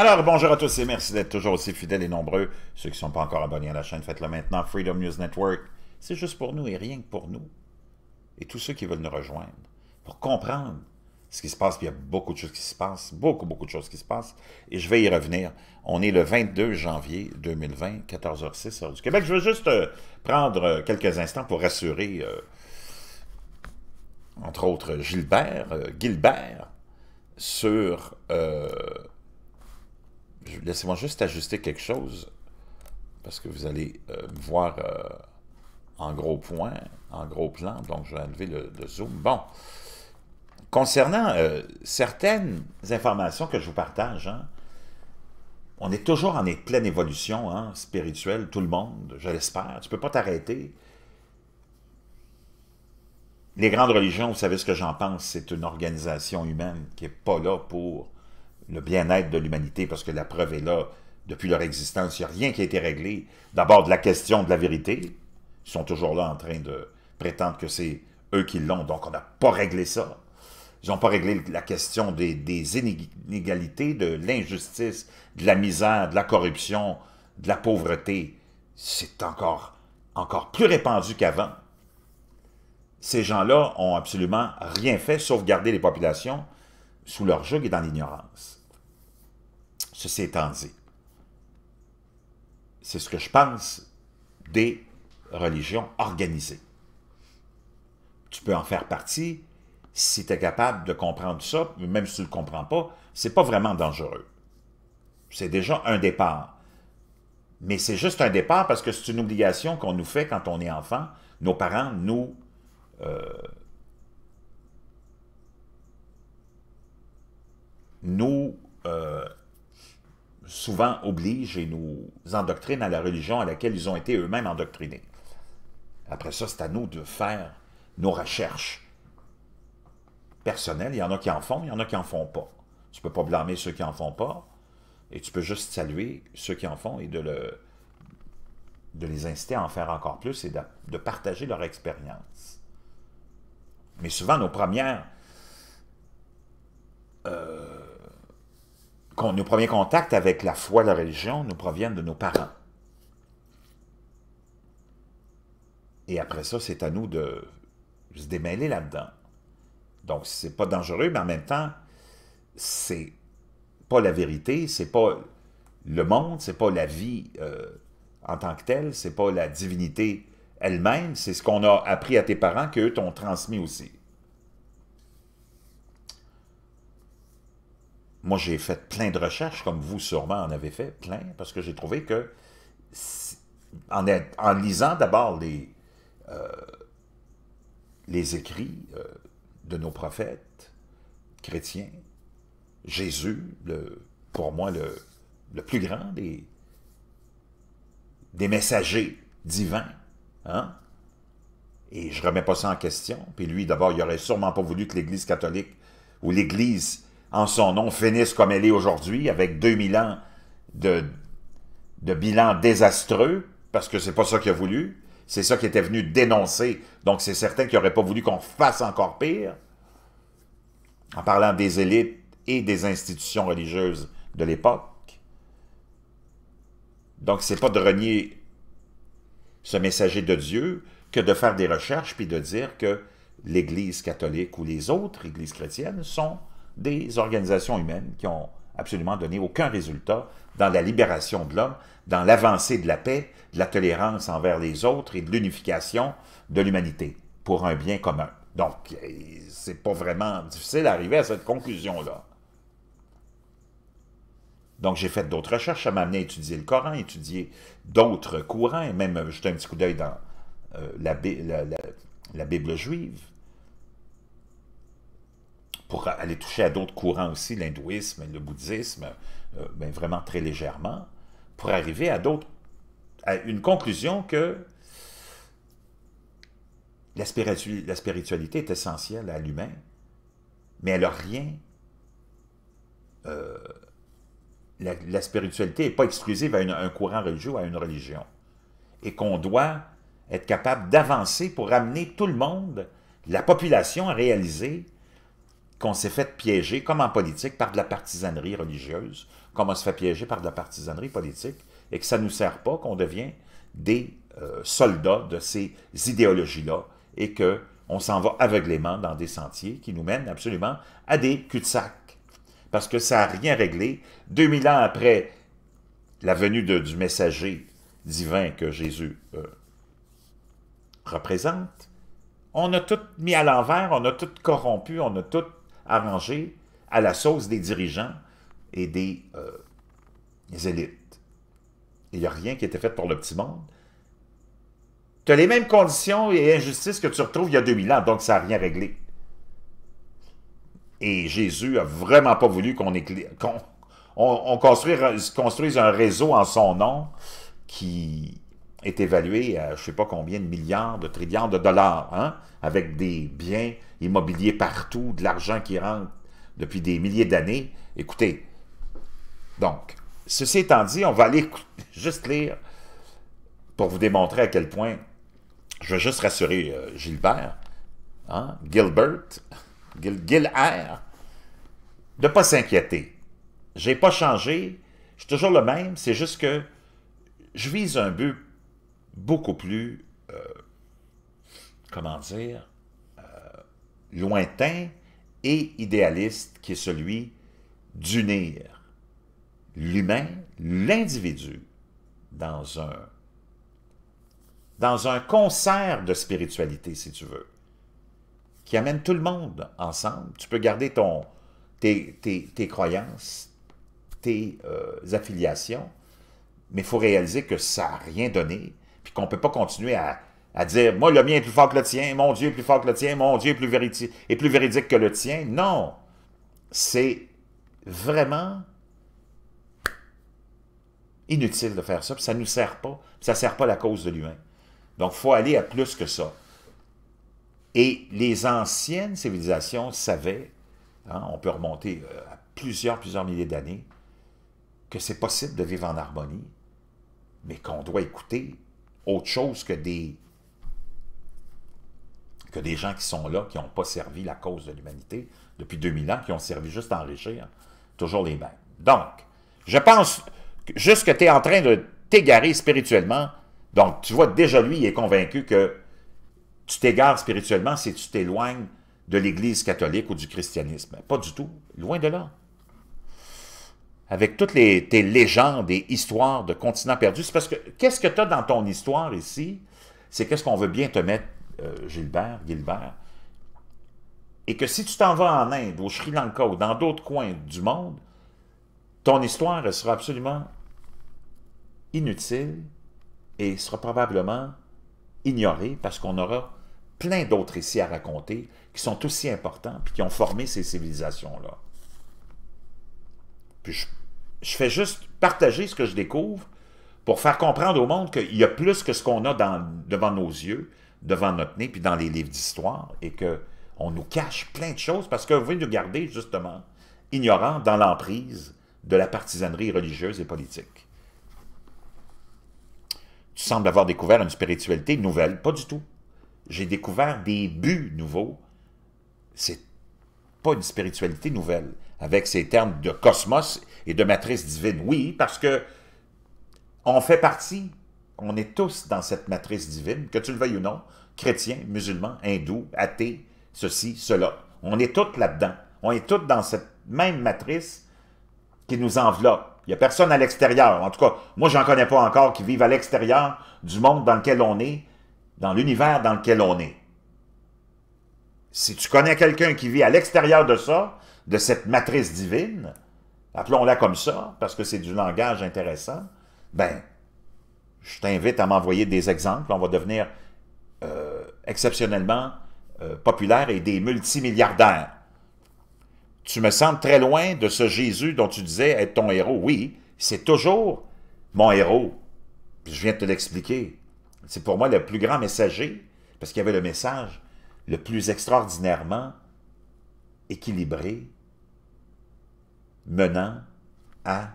Alors, bonjour à tous et merci d'être toujours aussi fidèles et nombreux. Ceux qui ne sont pas encore abonnés à la chaîne, faites-le maintenant. Freedom News Network, c'est juste pour nous et rien que pour nous. Et tous ceux qui veulent nous rejoindre pour comprendre ce qui se passe. il y a beaucoup de choses qui se passent, beaucoup, beaucoup de choses qui se passent. Et je vais y revenir. On est le 22 janvier 2020, 14h06, heure du Québec. Je veux juste euh, prendre euh, quelques instants pour rassurer, euh, entre autres, Gilbert, Gilbert, sur Laissez-moi juste ajuster quelque chose, parce que vous allez euh, me voir euh, en gros point, en gros plan, donc je vais enlever le, zoom. Bon, concernant euh, certaines informations que je vous partage, hein, on est toujours en pleine évolution hein, spirituelle, tout le monde, je l'espère. Tu ne peux pas t'arrêter. Les grandes religions, vous savez ce que j'en pense, c'est une organisation humaine qui n'est pas là pour le bien-être de l'humanité, parce que la preuve est là, depuis leur existence, il n'y a rien qui a été réglé. D'abord, de la question de la vérité, ils sont toujours là en train de prétendre que c'est eux qui l'ont, donc on n'a pas réglé ça. Ils n'ont pas réglé la question des, inégalités, de l'injustice, de la misère, de la corruption, de la pauvreté. C'est encore, encore plus répandu qu'avant. Ces gens-là ont absolument rien fait, sauf garder les populations sous leur joug et dans l'ignorance. Ceci étant dit, c'est ce que je pense des religions organisées. Tu peux en faire partie si tu es capable de comprendre ça, même si tu ne le comprends pas, c'est pas vraiment dangereux. C'est déjà un départ. Mais c'est juste un départ parce que c'est une obligation qu'on nous fait quand on est enfant. Nos parents nous euh, nous euh, souvent obligent et nous endoctrinent à la religion à laquelle ils ont été eux-mêmes endoctrinés. Après ça, c'est à nous de faire nos recherches personnelles. Il y en a qui en font, il y en a qui en font pas. Tu peux pas blâmer ceux qui en font pas, et tu peux juste saluer ceux qui en font et de, le, de les inciter à en faire encore plus et de, partager leur expérience. Mais souvent, nos premières... Euh, nos premiers contacts avec la foi, la religion, nous proviennent de nos parents. Et après ça, c'est à nous de se démêler là-dedans. Donc, c'est pas dangereux, mais en même temps, c'est pas la vérité, c'est pas le monde, c'est pas la vie euh, en tant que telle, c'est pas la divinité elle-même, c'est ce qu'on a appris à tes parents qu'eux t'ont transmis aussi. Moi, j'ai fait plein de recherches, comme vous sûrement en avez fait, plein, parce que j'ai trouvé que, en, lisant d'abord les, euh, les écrits euh, de nos prophètes chrétiens, Jésus, le, pour moi, le, plus grand des, des messagers divins, hein? Et je ne remets pas ça en question. Puis lui, d'abord, il n'aurait sûrement pas voulu que l'Église catholique ou l'Église en son nom finisse comme elle est aujourd'hui, avec 2000 ans de, de bilan désastreux, parce que c'est pas ça qu'il a voulu. C'est ça qui était venu dénoncer. Donc, c'est certain qu'il n'aurait pas voulu qu'on fasse encore pire. En parlant des élites et des institutions religieuses de l'époque. Donc, c'est pas de renier ce messager de Dieu que de faire des recherches puis de dire que l'Église catholique ou les autres Églises chrétiennes sont des organisations humaines qui ont absolument donné aucun résultat dans la libération de l'homme, dans l'avancée de la paix, de la tolérance envers les autres et de l'unification de l'humanité pour un bien commun. Donc, c'est pas vraiment difficile d'arriver à cette conclusion-là. Donc, j'ai fait d'autres recherches, ça m'a amené à étudier le Coran, étudier d'autres courants, et même jeter un petit coup d'œil dans euh, la Bible juive, pour aller toucher à d'autres courants aussi, l'hindouisme, le bouddhisme, euh, ben, vraiment très légèrement, pour arriver à d'autres, à une conclusion que la, spiritualité est essentielle à l'humain, mais elle n'a rien. Euh, la, spiritualité n'est pas exclusive à, un courant religieux ou à une religion. Et qu'on doit être capable d'avancer pour amener tout le monde, la population, à réaliser qu'on s'est fait piéger, comme en politique, par de la partisanerie religieuse, comme on se fait piéger par de la partisanerie politique, et que ça ne nous sert pas, qu'on devient des euh, soldats de ces idéologies-là, et qu'on s'en va aveuglément dans des sentiers qui nous mènent absolument à des cul-de-sac, parce que ça n'a rien réglé. 2000 ans après la venue du messager divin que Jésus euh, représente, on a tout mis à l'envers, on a tout corrompu, on a tout arrangé à la sauce des dirigeants et des, euh, élites. Il n'y a rien qui été fait pour le petit monde. Tu as les mêmes conditions et injustices que tu retrouves il y a 2000 ans, donc ça n'a rien réglé. Et Jésus n'a vraiment pas voulu qu'on construise un réseau en son nom qui est évalué à je ne sais pas combien de milliards, de trillions de dollars, hein, avec des biens immobiliers partout, de l'argent qui rentre depuis des milliers d'années. Écoutez, donc, ceci étant dit, on va aller juste lire pour vous démontrer à quel point, je veux juste rassurer euh, Gilbert, hein, Gilbert, Gil, Gilbert, de ne pas s'inquiéter. J'ai pas changé, je suis toujours le même, c'est juste que je vise un but beaucoup plus, euh, comment dire, euh, lointain et idéaliste qui est celui d'unir l'humain, l'individu, dans un, dans un concert de spiritualité, si tu veux, qui amène tout le monde ensemble. Tu peux garder ton, tes, croyances, tes euh, affiliations, mais il faut réaliser que ça n'a rien donné puis qu'on ne peut pas continuer à, dire Moi, le mien est plus fort que le tien, mon Dieu est plus fort que le tien, mon Dieu est plus, plus véridique que le tien. Non. C'est vraiment inutile de faire ça, puis ça ne nous sert pas, ça ne sert pas la cause de l'humain. Donc, il faut aller à plus que ça. Et les anciennes civilisations savaient, hein, on peut remonter euh, à plusieurs, plusieurs milliers d'années, que c'est possible de vivre en harmonie, mais qu'on doit écouter autre chose que des que des gens qui sont là, qui n'ont pas servi la cause de l'humanité depuis 2000 ans, qui ont servi juste à enrichir, toujours les mêmes. Donc, je pense juste que tu es en train de t'égarer spirituellement, donc tu vois, déjà lui, il est convaincu que tu t'égares spirituellement si tu t'éloignes de l'Église catholique ou du christianisme. Pas du tout, loin de là avec toutes les, tes légendes et histoires de continents perdus. C'est parce que qu'est-ce que tu as dans ton histoire ici? C'est qu'est-ce qu'on veut bien te mettre, euh, Gilbert, Gilbert. Et que si tu t'en vas en Inde, au Sri Lanka ou dans d'autres coins du monde, ton histoire elle sera absolument inutile et sera probablement ignorée parce qu'on aura plein d'autres ici à raconter qui sont aussi importants puis qui ont formé ces civilisations-là. Puis je je fais juste partager ce que je découvre pour faire comprendre au monde qu'il y a plus que ce qu'on a devant nos yeux, devant notre nez, puis dans les livres d'histoire, et qu'on nous cache plein de choses parce qu'on veut nous garder, justement, ignorants dans l'emprise de la partisanerie religieuse et politique. Tu sembles avoir découvert une spiritualité nouvelle. Pas du tout. J'ai découvert des buts nouveaux. C'est pas une spiritualité nouvelle avec ces termes de cosmos et de matrice divine. Oui, parce que on fait partie, on est tous dans cette matrice divine, que tu le veuilles ou non, chrétien, musulman, hindou, athée, ceci, cela. On est tous là-dedans. On est tous dans cette même matrice qui nous enveloppe. Il n'y a personne à l'extérieur. En tout cas, moi, je n'en connais pas encore qui vivent à l'extérieur du monde dans lequel on est, dans l'univers dans lequel on est. Si tu connais quelqu'un qui vit à l'extérieur de ça, de cette matrice divine, appelons-la comme ça, parce que c'est du langage intéressant, ben, je t'invite à m'envoyer des exemples. On va devenir euh, exceptionnellement euh, populaire et des multimilliardaires. Tu me sens très loin de ce Jésus dont tu disais être ton héros. Oui, c'est toujours mon héros. Je viens de te l'expliquer. C'est pour moi le plus grand messager, parce qu'il y avait le message le plus extraordinairement équilibré, menant à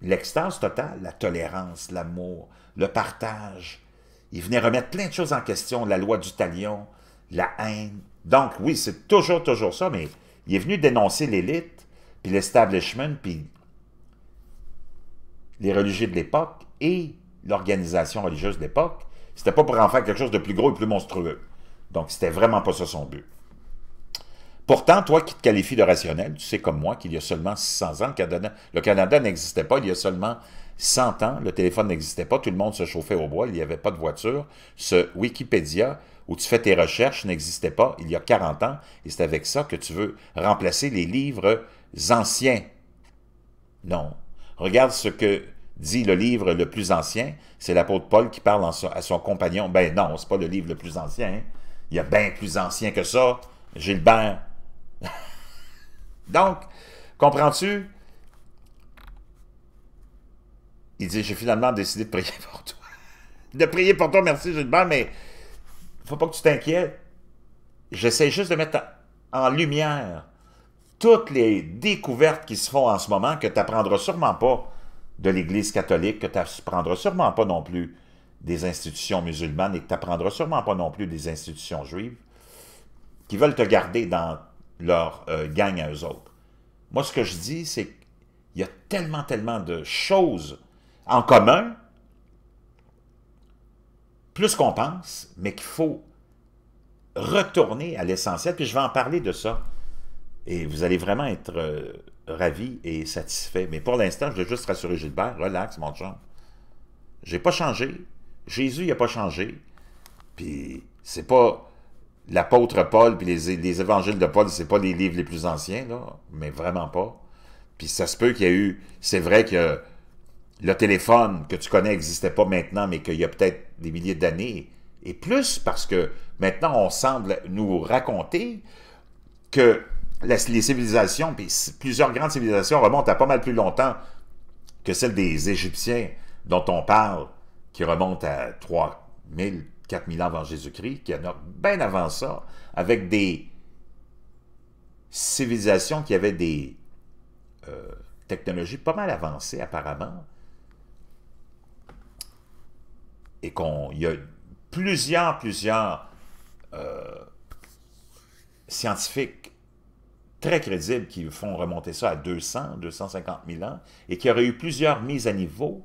l'extase totale, la tolérance, l'amour, le partage. Il venait remettre plein de choses en question, la loi du talion, la haine. Donc oui, c'est toujours, toujours ça, mais il est venu dénoncer l'élite, puis l'establishment, puis les religieux de l'époque et l'organisation religieuse de l'époque. C'était pas pour en faire quelque chose de plus gros et plus monstrueux. Donc c'était vraiment pas ça son but. Pourtant, toi qui te qualifies de rationnel, tu sais comme moi qu'il y a seulement 600 ans, le Canada, le Canada n'existait pas, il y a seulement 100 ans, le téléphone n'existait pas, tout le monde se chauffait au bois, il n'y avait pas de voiture. Ce Wikipédia où tu fais tes recherches n'existait pas il y a 40 ans, et c'est avec ça que tu veux remplacer les livres anciens. Non. Regarde ce que dit le livre le plus ancien, c'est l'apôtre Paul qui parle à son compagnon. Ben non, c'est pas le livre le plus ancien. Hein. Il y a bien plus ancien que ça. Gilbert, donc, comprends-tu? Il dit, j'ai finalement décidé de prier pour toi. de prier pour toi, merci Gilbert, mais faut pas que tu t'inquiètes. J'essaie juste de mettre en lumière toutes les découvertes qui se font en ce moment que tu n'apprendras sûrement pas de l'Église catholique, que tu n'apprendras sûrement pas non plus des institutions musulmanes et que tu n'apprendras sûrement pas non plus des institutions juives qui veulent te garder dans leur euh, gagne gang à eux autres. Moi, ce que je dis, c'est qu'il y a tellement, tellement de choses en commun, plus qu'on pense, mais qu'il faut retourner à l'essentiel, puis je vais en parler de ça. Et vous allez vraiment être ravi euh, ravis et satisfaits. Mais pour l'instant, je vais juste rassurer Gilbert, relax, mon chum. J'ai pas changé. Jésus, il a pas changé. Puis c'est pas l'apôtre Paul puis les, évangiles de Paul, c'est pas les livres les plus anciens, là, mais vraiment pas. Puis ça se peut qu'il y ait eu... C'est vrai que le téléphone que tu connais n'existait pas maintenant, mais qu'il y a peut-être des milliers d'années, et plus parce que maintenant, on semble nous raconter que les civilisations, puis plusieurs grandes civilisations remontent à pas mal plus longtemps que celle des Égyptiens dont on parle, qui remonte à 3000, 4000 ans avant Jésus-Christ, qui en a bien avant ça, avec des civilisations qui avaient des euh, technologies pas mal avancées apparemment, et qu'il y a plusieurs, plusieurs euh, scientifiques très crédibles qui font remonter ça à 200, 250 000 ans, et qui aurait eu plusieurs mises à niveau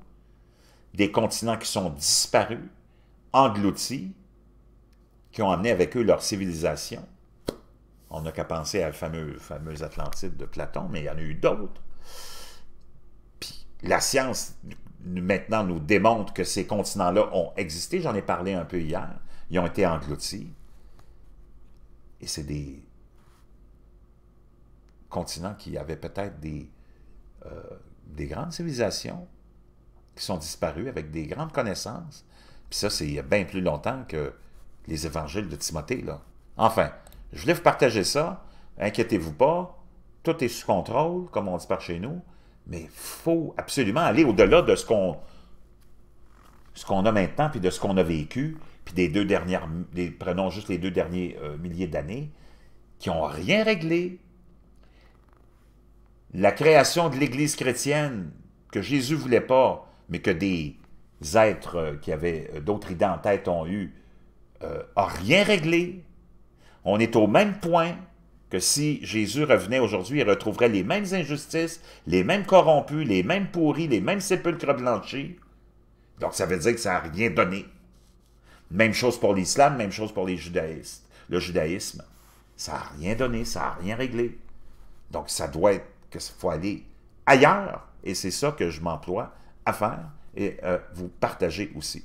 des continents qui sont disparus, engloutis, qui ont amené avec eux leur civilisation. On n'a qu'à penser à le fameux, fameuse Atlantide de Platon, mais il y en a eu d'autres. Puis la science maintenant nous démontre que ces continents-là ont existé. J'en ai parlé un peu hier. Ils ont été engloutis. Et c'est des continents qui avaient peut-être des, euh, des grandes civilisations qui sont disparues avec des grandes connaissances, puis ça, c'est il y a bien plus longtemps que les évangiles de Timothée. Là. Enfin, je voulais vous partager ça. Inquiétez-vous pas. Tout est sous contrôle, comme on dit par chez nous. Mais il faut absolument aller au-delà de ce qu'on ce qu'on a maintenant, puis de ce qu'on a vécu, puis des deux dernières, prenons juste les deux derniers euh, milliers d'années, qui n'ont rien réglé. La création de l'Église chrétienne, que Jésus ne voulait pas, mais que des êtres euh, qui avaient euh, d'autres idées en tête ont eu, à euh, rien réglé. On est au même point que si Jésus revenait aujourd'hui, il retrouverait les mêmes injustices, les mêmes corrompus, les mêmes pourris, les mêmes sépulcres blanchis. Donc ça veut dire que ça n'a rien donné. Même chose pour l'islam, même chose pour les judaïstes. Le judaïsme, ça n'a rien donné, ça n'a rien réglé. Donc ça doit être que faut aller ailleurs, et c'est ça que je m'emploie à faire et euh, vous partagez aussi.